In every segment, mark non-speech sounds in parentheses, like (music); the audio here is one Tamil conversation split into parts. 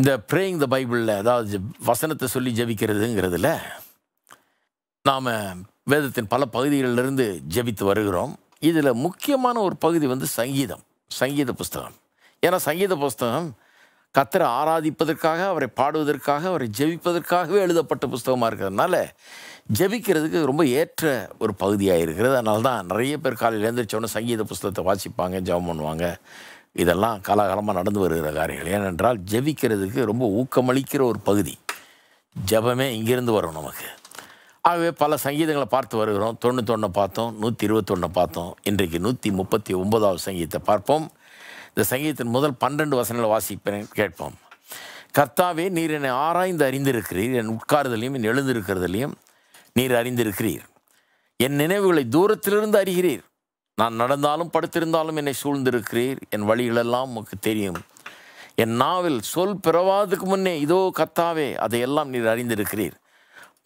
இந்த ப்ரேயிங் த பைபிளில் அதாவது வசனத்தை சொல்லி ஜபிக்கிறதுங்கிறதுல நாம் வேதத்தின் பல பகுதிகளிலிருந்து ஜபித்து வருகிறோம் இதில் முக்கியமான ஒரு பகுதி வந்து சங்கீதம் சங்கீத புஸ்தகம் ஏன்னா சங்கீத புஸ்தகம் கத்தரை ஆராதிப்பதற்காக அவரை பாடுவதற்காக அவரை ஜெபிப்பதற்காகவே எழுதப்பட்ட புஸ்தகமாக இருக்கிறதுனால ஜெபிக்கிறதுக்கு ரொம்ப ஏற்ற ஒரு பகுதியாக இருக்கிறது அதனால தான் நிறைய பேர் காலையில் எழுந்திரிச்சோன்னே சங்கீத புஸ்தகத்தை வாசிப்பாங்க ஜெபம் பண்ணுவாங்க இதெல்லாம் காலகாலமாக நடந்து வருகிற காரியங்கள் ஏனென்றால் ஜெபிக்கிறதுக்கு ரொம்ப ஊக்கமளிக்கிற ஒரு பகுதி ஜபமே இங்கேருந்து வரும் நமக்கு ஆகவே பல சங்கீதங்களை பார்த்து வருகிறோம் தொண்ணூத்தொன்னை பார்த்தோம் நூற்றி இருபத்தொன்னை பார்த்தோம் இன்றைக்கு நூற்றி முப்பத்தி ஒன்பதாவது சங்கீதத்தை பார்ப்போம் இந்த சங்கீதத்தின் முதல் பன்னெண்டு வசனங்களை வாசிப்பேன் கேட்போம் கர்த்தாவே நீர் என்னை ஆராய்ந்து அறிந்திருக்கிறீர் என் உட்காருதலையும் என் எழுந்திருக்கிறதிலையும் நீர் அறிந்திருக்கிறீர் என் நினைவுகளை தூரத்திலிருந்து அறிகிறீர் நான் நடந்தாலும் படுத்திருந்தாலும் என்னை சூழ்ந்திருக்கிறீர் என் வழிகளெல்லாம் உமக்கு தெரியும் என் நாவில் சொல் பிறவாதுக்கு முன்னே இதோ கத்தாவே அதையெல்லாம் நீர் அறிந்திருக்கிறீர்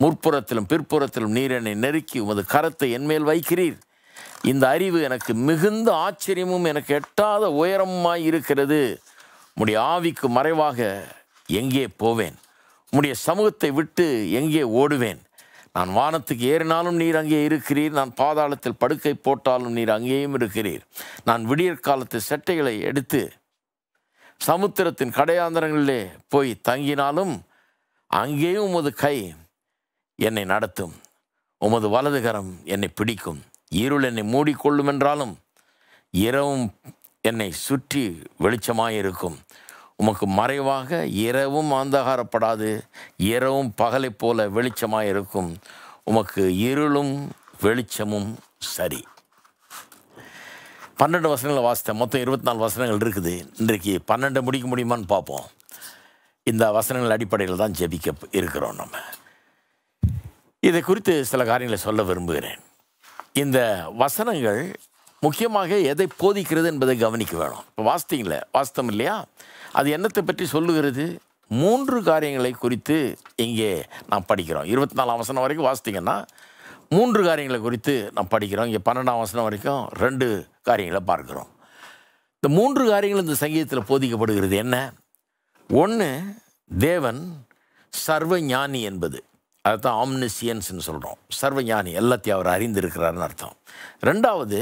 முற்புறத்திலும் பிற்புறத்திலும் நீர் என்னை நெருக்கி உமது கரத்தை என்மேல் வைக்கிறீர் இந்த அறிவு எனக்கு மிகுந்த ஆச்சரியமும் எனக்கு எட்டாத உயரமாய் இருக்கிறது உடைய ஆவிக்கு மறைவாக எங்கே போவேன் உடைய சமூகத்தை விட்டு எங்கே ஓடுவேன் நான் வானத்துக்கு ஏறினாலும் நீர் அங்கே இருக்கிறீர் நான் பாதாளத்தில் படுக்கை போட்டாலும் நீர் அங்கேயும் இருக்கிறீர் நான் விடியற் காலத்து செட்டைகளை எடுத்து சமுத்திரத்தின் கடையாந்தரங்களிலே போய் தங்கினாலும் அங்கேயும் உமது கை என்னை நடத்தும் உமது வலதுகரம் என்னை பிடிக்கும் இருள் என்னை மூடிக்கொள்ளும் என்றாலும் இரவும் என்னை சுற்றி வெளிச்சமாயிருக்கும் உமக்கு மறைவாக இரவும் அந்தகாரப்படாது இரவும் பகலைப் போல வெளிச்சமாக இருக்கும் உமக்கு இருளும் வெளிச்சமும் சரி பன்னெண்டு வசனங்களை வாசித்த மொத்தம் இருபத்தி நாலு வசனங்கள் இருக்குது இன்றைக்கு பன்னெண்டு முடிக்க முடியுமான்னு பார்ப்போம் இந்த வசனங்கள் அடிப்படையில் தான் ஜெபிக்க இருக்கிறோம் நம்ம இதை குறித்து சில காரியங்களை சொல்ல விரும்புகிறேன் இந்த வசனங்கள் முக்கியமாக எதை போதிக்கிறது என்பதை கவனிக்க வேணும் இப்போ வாஸ்திங்கில் வாஸ்தம் இல்லையா அது என்னத்தை பற்றி சொல்லுகிறது மூன்று காரியங்களை குறித்து இங்கே நாம் படிக்கிறோம் இருபத்தி நாலாம் வசனம் வரைக்கும் வாசித்திங்கன்னா மூன்று காரியங்களை குறித்து நாம் படிக்கிறோம் இங்கே பன்னெண்டாம் வசனம் வரைக்கும் ரெண்டு காரியங்களை பார்க்குறோம் இந்த மூன்று காரியங்கள் இந்த சங்கீதத்தில் போதிக்கப்படுகிறது என்ன ஒன்று தேவன் சர்வ ஞானி என்பது அதுதான் ஆம்னிசியன்ஸ்னு சொல்கிறோம் சர்வ ஞானி எல்லாத்தையும் அவர் அறிந்திருக்கிறார்னு அர்த்தம் ரெண்டாவது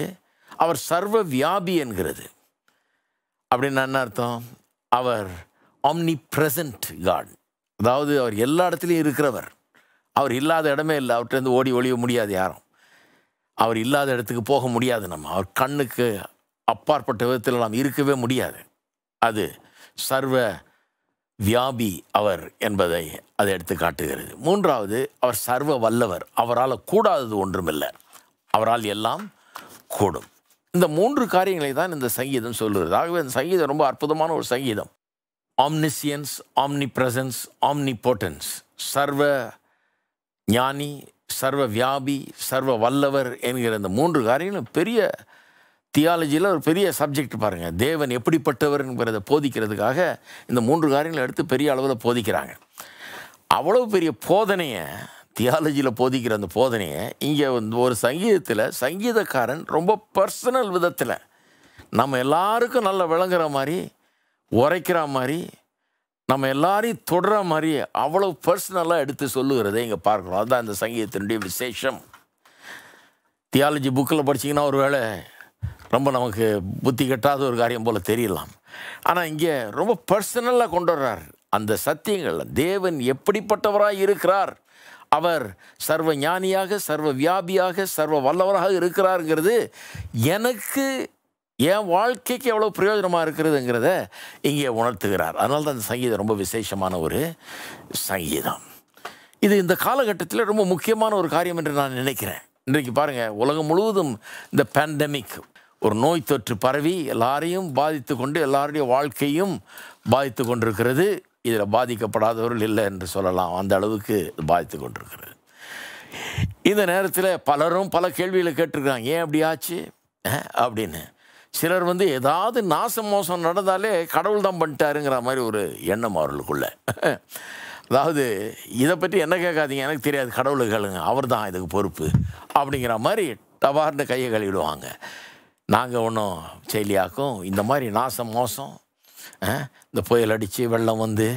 அவர் சர்வ வியாபி என்கிறது அப்படின்னு என்ன அர்த்தம் அவர் ஆம்னி பிரசன்ட் காட் அதாவது அவர் எல்லா இடத்துலையும் இருக்கிறவர் அவர் இல்லாத இடமே இல்லை அவர்கிட்டருந்து ஓடி ஒழிய முடியாது யாரும் அவர் இல்லாத இடத்துக்கு போக முடியாது நம்ம அவர் கண்ணுக்கு அப்பாற்பட்ட விதத்தில் நாம் இருக்கவே முடியாது அது சர்வ வியாபி அவர் என்பதை அதை எடுத்து காட்டுகிறது மூன்றாவது அவர் சர்வ வல்லவர் அவரால் கூடாதது ஒன்றுமில்லை அவரால் எல்லாம் கூடும் இந்த மூன்று காரியங்களை தான் இந்த சங்கீதம் சொல்கிறது ஆகவே இந்த சங்கீதம் ரொம்ப அற்புதமான ஒரு சங்கீதம் omniscience omnipresence omnipotence சர்வ ஞானி சர்வ வியாபி சர்வ வல்லவர் என்கிற இந்த மூன்று காரியங்களும் பெரிய தியாலஜியில் ஒரு பெரிய சப்ஜெக்ட் பாருங்கள் தேவன் எப்படிப்பட்டவர் என்கிறத போதிக்கிறதுக்காக இந்த மூன்று காரியங்களை எடுத்து பெரிய அளவில் போதிக்கிறாங்க அவ்வளோ பெரிய போதனையை தியாலஜியில் போதிக்கிற அந்த போதனையை இங்கே வந்து ஒரு சங்கீதத்தில் சங்கீதக்காரன் ரொம்ப பர்சனல் விதத்தில் நம்ம எல்லாருக்கும் நல்லா விளங்குற மாதிரி உரைக்கிற மாதிரி நம்ம எல்லாரையும் தொடர மாதிரி அவ்வளோ பர்சனலாக எடுத்து சொல்லுகிறதை இங்கே பார்க்குறோம் அதுதான் இந்த சங்கீதத்தினுடைய விசேஷம் தியாலஜி புக்கில் படிச்சிங்கன்னா ஒரு வேளை ரொம்ப நமக்கு புத்தி கட்டாத ஒரு காரியம் போல் தெரியலாம் ஆனால் இங்கே ரொம்ப பர்சனலாக கொண்டு வர்றார் அந்த சத்தியங்கள் தேவன் எப்படிப்பட்டவராக இருக்கிறார் அவர் சர்வ ஞானியாக சர்வ வியாபியாக சர்வ வல்லவராக இருக்கிறாருங்கிறது எனக்கு என் வாழ்க்கைக்கு எவ்வளோ பிரயோஜனமாக இருக்கிறதுங்கிறத இங்கே உணர்த்துகிறார் அதனால தான் இந்த சங்கீதம் ரொம்ப விசேஷமான ஒரு சங்கீதம் இது இந்த காலகட்டத்தில் ரொம்ப முக்கியமான ஒரு காரியம் என்று நான் நினைக்கிறேன் இன்றைக்கு பாருங்கள் உலகம் முழுவதும் இந்த பேண்டமிக் ஒரு நோய் தொற்று பரவி எல்லாரையும் பாதித்து கொண்டு எல்லாருடைய வாழ்க்கையும் பாதித்து கொண்டிருக்கிறது இதில் பாதிக்கப்படாதவர்கள் இல்லை என்று சொல்லலாம் அந்த அளவுக்கு பாதித்து கொண்டிருக்கிறது இந்த நேரத்தில் பலரும் பல கேள்விகளை கேட்டிருக்கிறாங்க ஏன் அப்படி ஆச்சு அப்படின்னு சிலர் வந்து ஏதாவது நாசம் மோசம் நடந்தாலே கடவுள் தான் பண்ணிட்டாருங்கிற மாதிரி ஒரு எண்ணம் அவர்களுக்குள்ள அதாவது இதை பற்றி என்ன கேட்காதீங்க எனக்கு தெரியாது கடவுளை கேளுங்க அவர் தான் இதுக்கு பொறுப்பு அப்படிங்கிற மாதிரி டவார்னு கையை கழுவிடுவாங்க நாங்கள் ஒன்றும் செயலியாக்கும் இந்த மாதிரி நாசம் மோசம் இந்த புயல் அடித்து வெள்ளம் வந்து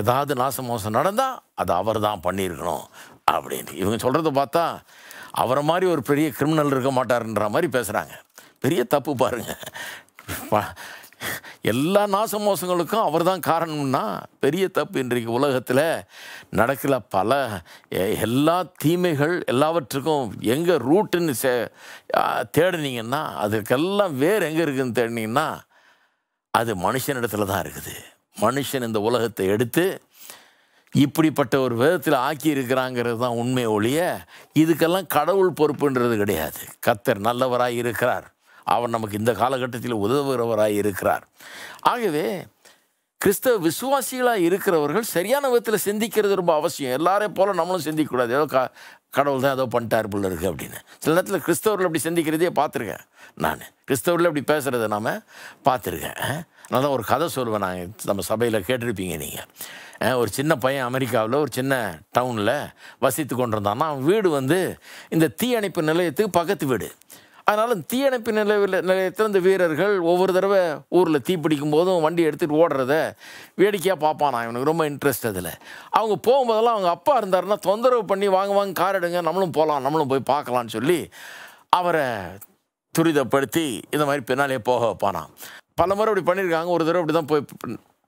ஏதாவது நாச மோசம் நடந்தால் அது அவர் தான் பண்ணியிருக்கணும் அப்படின்னு இவங்க சொல்கிறத பார்த்தா அவரை மாதிரி ஒரு பெரிய கிரிமினல் இருக்க மாட்டார்ன்ற மாதிரி பேசுகிறாங்க பெரிய தப்பு பாருங்கள் எல்லா நாச மோசங்களுக்கும் அவர் தான் காரணம்னா பெரிய தப்பு இன்றைக்கு உலகத்தில் நடக்கிற பல எல்லா தீமைகள் எல்லாவற்றுக்கும் எங்கே ரூட்டுன்னு சே தேடினீங்கன்னா அதுக்கெல்லாம் வேறு எங்கே இருக்குதுன்னு தேடினீங்கன்னா அது மனுஷனிடத்துல தான் இருக்குது மனுஷன் இந்த உலகத்தை எடுத்து இப்படிப்பட்ட ஒரு விதத்தில் ஆக்கி இருக்கிறாங்கிறது தான் உண்மை ஒழிய இதுக்கெல்லாம் கடவுள் பொறுப்புன்றது கிடையாது கத்தர் நல்லவராக இருக்கிறார் அவர் நமக்கு இந்த காலகட்டத்தில் உதவுகிறவராக இருக்கிறார் ஆகவே கிறிஸ்தவ விசுவாசிகளாக இருக்கிறவர்கள் சரியான விதத்தில் சிந்திக்கிறது ரொம்ப அவசியம் எல்லாரையும் போல் நம்மளும் சிந்திக்கக்கூடாது ஏதோ க கடவுள் தான் ஏதோ பண்ணிட்டார் பிள்ளை இருக்குது அப்படின்னு சில நேரத்தில் கிறிஸ்தவர்கள் அப்படி சிந்திக்கிறதே பார்த்துருக்கேன் நான் கிறிஸ்தவர்கள் அப்படி பேசுகிறத நாம் பார்த்துருக்கேன் நான் ஒரு கதை சொல்லுவேன் நான் நம்ம சபையில் கேட்டிருப்பீங்க நீங்கள் ஒரு சின்ன பையன் அமெரிக்காவில் ஒரு சின்ன டவுனில் வசித்து கொண்டிருந்தான்னா அவன் வீடு வந்து இந்த தீயணைப்பு நிலையத்துக்கு பக்கத்து வீடு அதனால் தீயணைப்பு நிலையில் நிலையத்தில் இந்த வீரர்கள் ஒவ்வொரு தடவை ஊரில் தீ பிடிக்கும் போதும் வண்டி எடுத்துகிட்டு ஓடுறத வேடிக்கையாக பார்ப்பான் இவனுக்கு ரொம்ப இன்ட்ரெஸ்ட் அதில் அவங்க போகும்போதெல்லாம் அவங்க அப்பா இருந்தாருன்னா தொந்தரவு பண்ணி வாங்க வாங்க கார் எடுங்க நம்மளும் போகலாம் நம்மளும் போய் பார்க்கலான்னு சொல்லி அவரை துரிதப்படுத்தி இந்த மாதிரி பின்னாலே போக வைப்பானா பல முறை அப்படி பண்ணியிருக்காங்க ஒரு தடவை அப்படி தான் போய்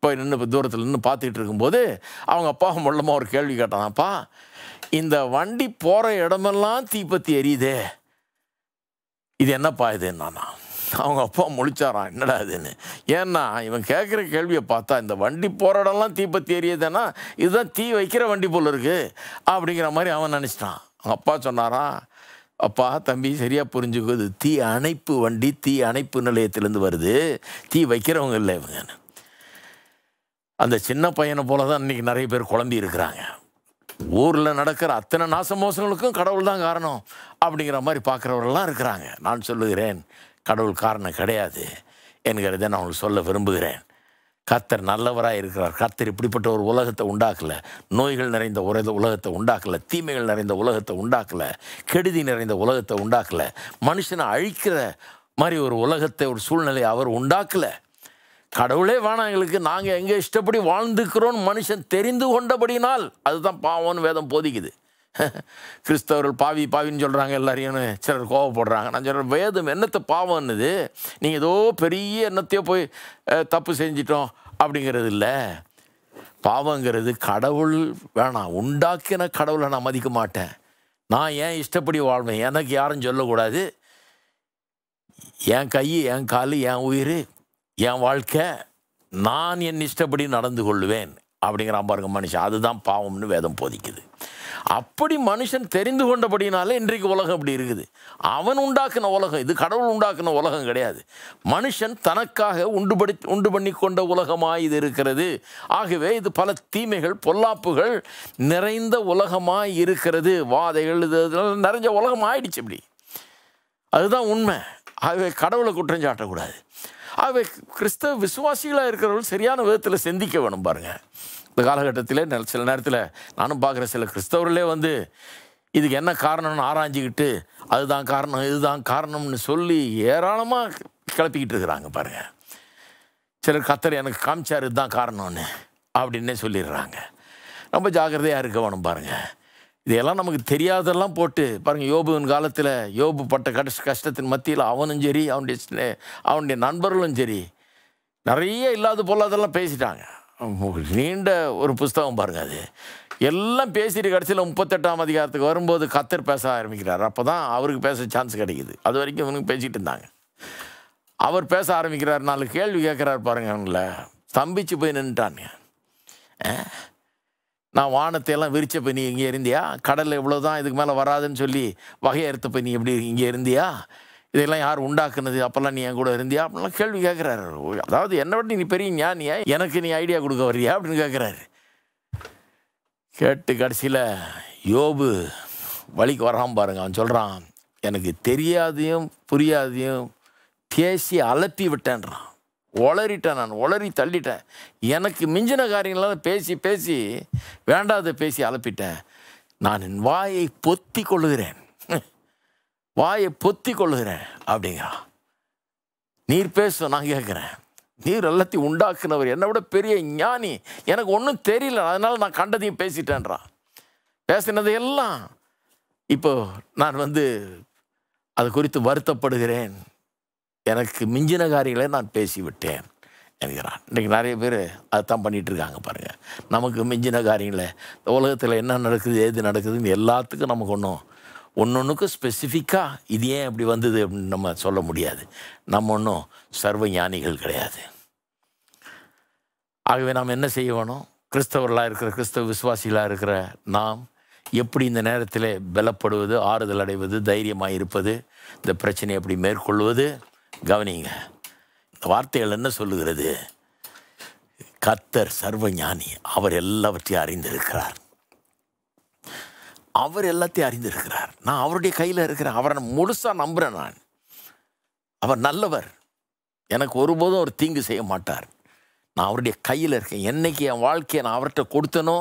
போய் நின்று தூரத்தில் நின்று பார்த்துட்டு இருக்கும்போது அவங்க அப்பாவும் மூலமாக ஒரு கேள்வி கேட்டானாப்பா இந்த வண்டி போகிற இடமெல்லாம் தீப்பற்றி எரியுதே இது என்னப்பா இது இதுன்னா அவங்க அப்பா முழிச்சாராம் என்னடா இதுன்னு ஏன்னா இவன் கேட்குற கேள்வியை பார்த்தா இந்த வண்டி போகிற இடம்லாம் தீப்பத்தி எரியுதுன்னா இதுதான் தீ வைக்கிற வண்டி போல் இருக்குது அப்படிங்கிற மாதிரி அவன் நினச்சிட்டான் அவங்க அப்பா சொன்னாரா அப்பா தம்பி சரியாக புரிஞ்சுக்குது தீ அணைப்பு வண்டி தீ அணைப்பு நிலையத்திலேருந்து வருது தீ வைக்கிறவங்க இல்லை இவங்க அந்த சின்ன பையனை போல தான் இன்றைக்கி நிறைய பேர் குழம்பி இருக்கிறாங்க ஊரில் நடக்கிற அத்தனை நாச மோசங்களுக்கும் கடவுள் தான் காரணம் அப்படிங்கிற மாதிரி பார்க்குறவர்கள்லாம் இருக்கிறாங்க நான் சொல்லுகிறேன் கடவுள் காரணம் கிடையாது என்கிறத நான் உங்களுக்கு சொல்ல விரும்புகிறேன் கத்தர் நல்லவராக இருக்கிறார் கத்தர் இப்படிப்பட்ட ஒரு உலகத்தை உண்டாக்கலை நோய்கள் நிறைந்த ஒரே உலகத்தை உண்டாக்கலை தீமைகள் நிறைந்த உலகத்தை உண்டாக்கலை கெடுதி நிறைந்த உலகத்தை உண்டாக்கலை மனுஷனை அழிக்கிற மாதிரி ஒரு உலகத்தை ஒரு சூழ்நிலையை அவர் உண்டாக்கலை கடவுளே வேணாம் எங்களுக்கு நாங்கள் எங்கே இஷ்டப்படி வாழ்ந்துக்கிறோன்னு மனுஷன் தெரிந்து கொண்டபடினால் அதுதான் பாவம்னு வேதம் போதிக்குது (laughs) கிறிஸ்தவர்கள் பாவி பாவின்னு சொல்கிறாங்க எல்லாரையும் சிலர் கோவப்படுறாங்க நான் சொல்கிறேன் வேதம் என்னத்தை பாவம்னுது நீங்கள் ஏதோ பெரிய எண்ணத்தையோ போய் தப்பு செஞ்சிட்டோம் அப்படிங்கிறது இல்லை பாவங்கிறது கடவுள் வேணாம் உண்டாக்கின கடவுளை நான் மதிக்க மாட்டேன் நான் ஏன் இஷ்டப்படி வாழ்வேன் எனக்கு யாரும் சொல்லக்கூடாது என் கை என் கால் என் உயிர் என் வாழ்க்கை நான் என் இஷ்டப்படி நடந்து கொள்வேன் அப்படிங்கிறான் பாருங்க மனுஷன் அதுதான் பாவம்னு வேதம் போதிக்குது அப்படி மனுஷன் தெரிந்து கொண்டபடினாலே இன்றைக்கு உலகம் அப்படி இருக்குது அவன் உண்டாக்குன உலகம் இது கடவுள் உண்டாக்குன உலகம் கிடையாது மனுஷன் தனக்காக உண்டு படி உண்டு பண்ணி கொண்ட உலகமாக இது இருக்கிறது ஆகவே இது பல தீமைகள் பொல்லாப்புகள் நிறைந்த உலகமாக இருக்கிறது வாதைகள் இது நிறைஞ்ச உலகம் ஆயிடுச்சு அப்படி அதுதான் உண்மை ஆகவே கடவுளை குற்றம் சாட்டக்கூடாது ஆகவே கிறிஸ்தவ விசுவாசிகளாக இருக்கிறவர்கள் சரியான விதத்தில் சிந்திக்க வேணும் பாருங்கள் இந்த காலகட்டத்தில் சில நேரத்தில் நானும் பார்க்குற சில கிறிஸ்தவர்களே வந்து இதுக்கு என்ன காரணம்னு ஆராய்ஞ்சிக்கிட்டு அதுதான் காரணம் இதுதான் காரணம்னு சொல்லி ஏராளமாக கிளப்பிக்கிட்டு இருக்கிறாங்க பாருங்கள் சிலர் கத்தர் எனக்கு காமிச்சார் இதுதான் காரணம்னு அப்படின்னே சொல்லிடுறாங்க ரொம்ப ஜாக்கிரதையாக இருக்க வேணும் பாருங்கள் இதையெல்லாம் நமக்கு தெரியாதெல்லாம் போட்டு பாருங்கள் யோபுவின் காலத்தில் யோபு பட்ட கஷ்ட கஷ்டத்தின் மத்தியில் அவனும் சரி அவனுடைய அவனுடைய நண்பர்களும் சரி நிறைய இல்லாத பொல்லாதெல்லாம் பேசிட்டாங்க நீண்ட ஒரு புஸ்தகம் பாருங்கள் அது எல்லாம் பேசிட்டு கடைசியில் முப்பத்தெட்டாம் அதிகாரத்துக்கு வரும்போது கத்தர் பேச ஆரம்பிக்கிறார் அப்போ தான் அவருக்கு பேச சான்ஸ் கிடைக்குது அது வரைக்கும் இவனுக்கு பேசிகிட்டு இருந்தாங்க அவர் பேச ஆரம்பிக்கிறார் நாலு கேள்வி கேட்குறாரு பாருங்கள் அவங்கள ஸ்தம்பிச்சு போய் நின்றுட்டானுங்க நான் வானத்தையெல்லாம் விரிச்சப்ப நீ இங்கே இருந்தியா கடலில் இவ்வளோ தான் இதுக்கு மேலே வராதுன்னு சொல்லி வகையறுத்தப்ப நீ எப்படி இங்கே இருந்தியா இதெல்லாம் யார் உண்டாக்குனது அப்போல்லாம் நீ என் கூட இருந்தியா அப்படிலாம் கேள்வி கேட்குறாரு அதாவது என்னை விட்டு நீ பெரிய ஞானியா எனக்கு நீ ஐடியா கொடுக்க வரியா அப்படின்னு கேட்குறாரு கேட்டு கடைசியில் யோபு வழிக்கு வராமல் பாருங்க அவன் சொல்கிறான் எனக்கு தெரியாதையும் புரியாதையும் பேசி அலப்பி விட்டேன்றான் ஒளறிட்டேன் நான் ஒளறி தள்ளிட்டேன் எனக்கு மிஞ்சின காரியங்களாம் பேசி பேசி வேண்டாத பேசி அலப்பிட்டேன் நான் என் வாயை பொத்தி கொள்ளுகிறேன் வாயை பொத்தி கொள்ளுகிறேன் அப்படிங்கிறான் நீர் பேச நான் கேட்குறேன் நீர் எல்லாத்தையும் உண்டாக்குனவர் என்னை விட பெரிய ஞானி எனக்கு ஒன்றும் தெரியல அதனால் நான் கண்டதையும் பேசிட்டேன்றான் பேசினதையெல்லாம் இப்போ நான் வந்து அது குறித்து வருத்தப்படுகிறேன் எனக்கு மிஞ்சின காரியங்களை நான் பேசிவிட்டேன் என்கிறான் இன்றைக்கி நிறைய பேர் அதுதான் பண்ணிகிட்டு இருக்காங்க பாருங்கள் நமக்கு மிஞ்சின காரியங்களை இந்த உலகத்தில் என்ன நடக்குது ஏது நடக்குதுன்னு எல்லாத்துக்கும் நமக்கு ஒன்றும் ஒன்று ஒன்றுக்கும் ஸ்பெசிஃபிக்காக இது ஏன் இப்படி வந்தது அப்படின்னு நம்ம சொல்ல முடியாது நம்ம ஒன்றும் சர்வ ஞானிகள் கிடையாது ஆகவே நாம் என்ன செய்ய வேணும் கிறிஸ்தவர்களாக இருக்கிற கிறிஸ்தவ விசுவாசிகளாக இருக்கிற நாம் எப்படி இந்த நேரத்தில் பலப்படுவது ஆறுதல் அடைவது தைரியமாக இருப்பது இந்த பிரச்சனையை எப்படி மேற்கொள்வது கவனிங்க இந்த வார்த்தைகள் என்ன சொல்லுகிறது கத்தர் சர்வ ஞானி அவர் எல்லாவற்றையும் அறிந்திருக்கிறார் அவர் எல்லாத்தையும் அறிந்திருக்கிறார் நான் அவருடைய கையில் இருக்கிறேன் அவரை முழுசாக நம்புகிறேன் நான் அவர் நல்லவர் எனக்கு ஒருபோதும் அவர் தீங்கு செய்ய மாட்டார் நான் அவருடைய கையில் இருக்கேன் என்றைக்கு என் வாழ்க்கையை நான் அவர்கிட்ட கொடுத்தனோ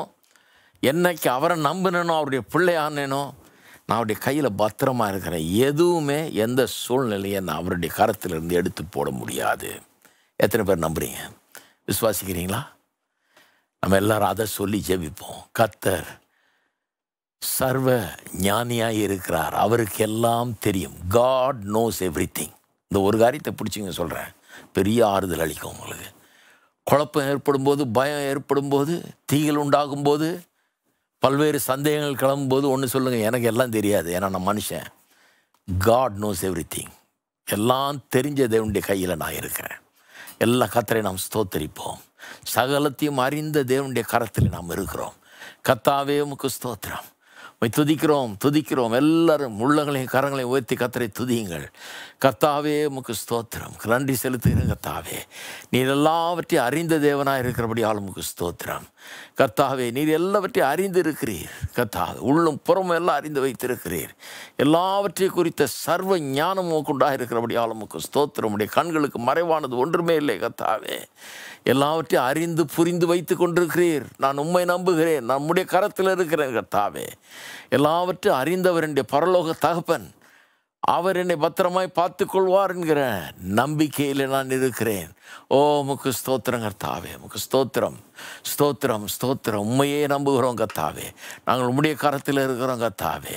என்னைக்கு அவரை நம்பினனோ அவருடைய பிள்ளை ஆனேனோ நான் அவருடைய கையில் பத்திரமா இருக்கிறேன் எதுவுமே எந்த சூழ்நிலையை நான் அவருடைய கரத்திலிருந்து எடுத்து போட முடியாது எத்தனை பேர் நம்புறீங்க விசுவாசிக்கிறீங்களா நம்ம எல்லாரும் அதை சொல்லி ஜெபிப்போம் கத்தர் சர்வ ஞானியாக இருக்கிறார் அவருக்கு எல்லாம் தெரியும் காட் நோஸ் எவ்ரி திங் இந்த ஒரு காரியத்தை பிடிச்சிங்க சொல்கிறேன் பெரிய ஆறுதல் அளிக்கும் உங்களுக்கு குழப்பம் ஏற்படும் போது பயம் ஏற்படும் போது தீகள் உண்டாகும் போது பல்வேறு சந்தேகங்கள் கிளம்பும்போது ஒன்று சொல்லுங்கள் எனக்கு எல்லாம் தெரியாது ஏன்னா நான் மனுஷன் காட் நோஸ் எவ்ரி திங் எல்லாம் தெரிஞ்ச தேவனுடைய கையில் நான் இருக்கிறேன் எல்லா கத்தரையும் நாம் ஸ்தோத்தரிப்போம் சகலத்தையும் அறிந்த தேவனுடைய கரத்தில் நாம் இருக்கிறோம் கத்தாவே முக்கு ஸ்தோத்திரம் உன்னை துதிக்கிறோம் துதிக்கிறோம் எல்லாரும் உள்ளங்களையும் கரங்களையும் உயர்த்தி கத்தரை துதியுங்கள் கத்தாவே உமக்கு ஸ்தோத்திரம் நன்றி செலுத்துகிறேன் கத்தாவே நீர் எல்லாவற்றையும் அறிந்த தேவனாக ஆள் உமக்கு ஸ்தோத்திரம் கத்தாவே நீர் எல்லாவற்றையும் அறிந்து இருக்கிறீர் கத்தாவே உள்ளும் புறமும் எல்லாம் அறிந்து வைத்திருக்கிறீர் எல்லாவற்றையும் குறித்த சர்வ ஞானம் இருக்கிறபடி ஆள் உமக்கு ஸ்தோத்திரம் உடைய கண்களுக்கு மறைவானது ஒன்றுமே இல்லை கத்தாவே எல்லாவற்றையும் அறிந்து புரிந்து வைத்து கொண்டிருக்கிறீர் நான் உண்மை நம்புகிறேன் நம்முடைய கரத்தில் இருக்கிறேன் கத்தாவே எல்லாவற்றையும் அறிந்தவர் பரலோக தகப்பன் அவர் என்னை பத்திரமாய் பார்த்து கொள்வார் என்கிற நம்பிக்கையில் நான் இருக்கிறேன் ஓ முக்கு ஸ்தோத்திரம் கர்த்தாவே முக்கு ஸ்தோத்திரம் ஸ்தோத்திரம் ஸ்தோத்திரம் உண்மையே நம்புகிறோம் கத்தாவே நாங்கள் உம்முடைய கரத்தில் இருக்கிறோம் கத்தாவே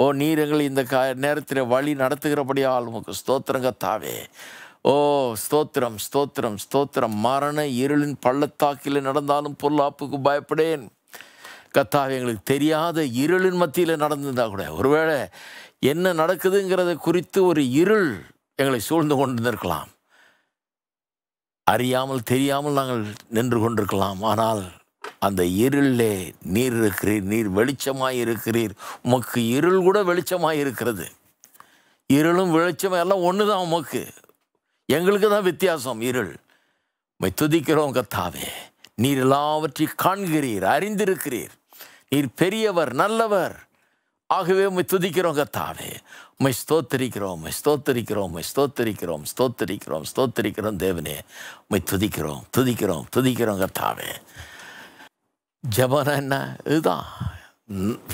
ஓ நீரங்கள் இந்த க நேரத்தில் வழி நடத்துகிறபடியால் உமக்கு ஸ்தோத்திரம் கத்தாவே ஓ ஸ்தோத்திரம் ஸ்தோத்திரம் ஸ்தோத்திரம் மரண இருளின் பள்ளத்தாக்கில் நடந்தாலும் பொல்லாப்புக்கு பயப்படேன் கத்தாவை எங்களுக்கு தெரியாத இருளின் மத்தியில் நடந்திருந்தால் கூட ஒருவேளை என்ன நடக்குதுங்கிறத குறித்து ஒரு இருள் எங்களை சூழ்ந்து கொண்டிருந்திருக்கலாம் அறியாமல் தெரியாமல் நாங்கள் நின்று கொண்டிருக்கலாம் ஆனால் அந்த இருளிலே நீர் இருக்கிறீர் நீர் வெளிச்சமாக இருக்கிறீர் உமக்கு இருள் கூட வெளிச்சமாக இருக்கிறது இருளும் வெளிச்சம் எல்லாம் ஒன்று தான் உமக்கு எங்களுக்கு தான் வித்தியாசம் இருள் துதிக்கிறோம் கத்தாவே நீர் எல்லாவற்றையும் காண்கிறீர் அறிந்திருக்கிறீர் நீர் பெரியவர் நல்லவர் ஆகவே உண்மை துதிக்கிறோம் கத்தாவே உண்மை ஸ்தோத்தரிக்கிறோம் உண்மை ஸ்தோத்தரிக்கிறோம் உண்மை ஸ்தோத்தரிக்கிறோம் ஸ்தோத்தரிக்கிறோம் ஸ்தோத்தரிக்கிறோம் தேவனே உண்மை துதிக்கிறோம் துதிக்கிறோம் துதிக்கிறோம் கத்தாவே ஜபனா என்ன இதுதான்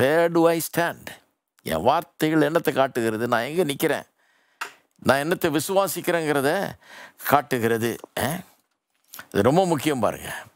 வேர் டு ஐ ஸ்டாண்ட் என் வார்த்தைகள் என்னத்தை காட்டுகிறது நான் எங்கே நிற்கிறேன் நான் என்னத்தை விசுவாசிக்கிறேங்கிறத காட்டுகிறது இது ரொம்ப முக்கியம் பாருங்கள்